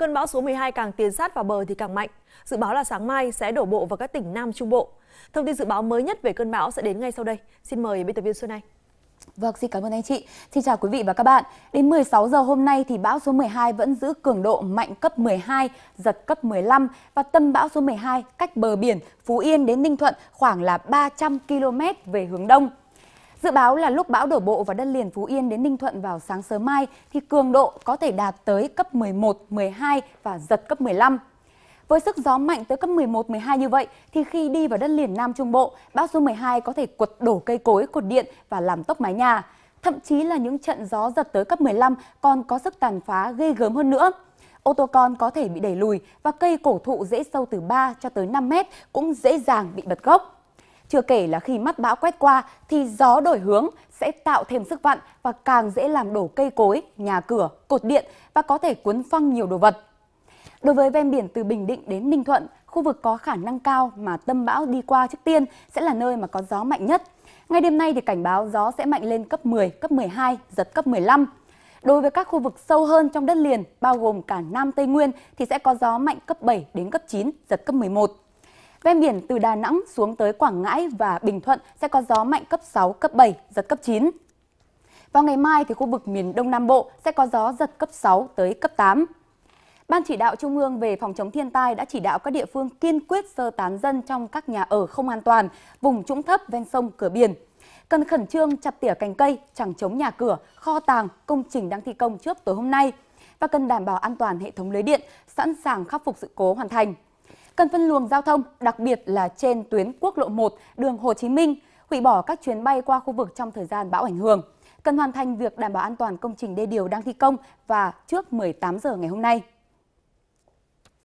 Cơn bão số 12 càng tiến sát vào bờ thì càng mạnh. Dự báo là sáng mai sẽ đổ bộ vào các tỉnh Nam Trung Bộ. Thông tin dự báo mới nhất về cơn bão sẽ đến ngay sau đây. Xin mời biên tập viên Xuân Anh. Vâng, xin cảm ơn anh chị. Xin chào quý vị và các bạn. Đến 16 giờ hôm nay thì bão số 12 vẫn giữ cường độ mạnh cấp 12, giật cấp 15 và tâm bão số 12 cách bờ biển Phú Yên đến Ninh Thuận khoảng là 300 km về hướng đông. Dự báo là lúc bão đổ bộ vào đất liền Phú Yên đến Ninh Thuận vào sáng sớm mai thì cường độ có thể đạt tới cấp 11, 12 và giật cấp 15. Với sức gió mạnh tới cấp 11, 12 như vậy thì khi đi vào đất liền Nam Trung Bộ, bão số 12 có thể quật đổ cây cối, cột điện và làm tốc mái nhà. Thậm chí là những trận gió giật tới cấp 15 còn có sức tàn phá ghê gớm hơn nữa. Ô tô con có thể bị đẩy lùi và cây cổ thụ dễ sâu từ 3 cho tới 5 mét cũng dễ dàng bị bật gốc. Chưa kể là khi mắt bão quét qua thì gió đổi hướng sẽ tạo thêm sức vặn và càng dễ làm đổ cây cối, nhà cửa, cột điện và có thể cuốn phăng nhiều đồ vật. Đối với ven biển từ Bình Định đến Ninh Thuận, khu vực có khả năng cao mà tâm bão đi qua trước tiên sẽ là nơi mà có gió mạnh nhất. Ngay đêm nay thì cảnh báo gió sẽ mạnh lên cấp 10, cấp 12, giật cấp 15. Đối với các khu vực sâu hơn trong đất liền, bao gồm cả Nam Tây Nguyên thì sẽ có gió mạnh cấp 7 đến cấp 9, giật cấp 11. Ven biển từ Đà Nẵng xuống tới Quảng Ngãi và Bình Thuận sẽ có gió mạnh cấp 6, cấp 7, giật cấp 9. Vào ngày mai thì khu vực miền Đông Nam Bộ sẽ có gió giật cấp 6 tới cấp 8. Ban chỉ đạo Trung ương về phòng chống thiên tai đã chỉ đạo các địa phương kiên quyết sơ tán dân trong các nhà ở không an toàn, vùng trũng thấp ven sông cửa biển. Cần khẩn trương chặt tỉa cành cây, chẳng chống nhà cửa, kho tàng, công trình đang thi công trước tối hôm nay và cần đảm bảo an toàn hệ thống lưới điện, sẵn sàng khắc phục sự cố hoàn thành. Cần phân luồng giao thông, đặc biệt là trên tuyến quốc lộ 1, đường Hồ Chí Minh, hủy bỏ các chuyến bay qua khu vực trong thời gian bão ảnh hưởng. Cần hoàn thành việc đảm bảo an toàn công trình đê điều đang thi công và trước 18 giờ ngày hôm nay.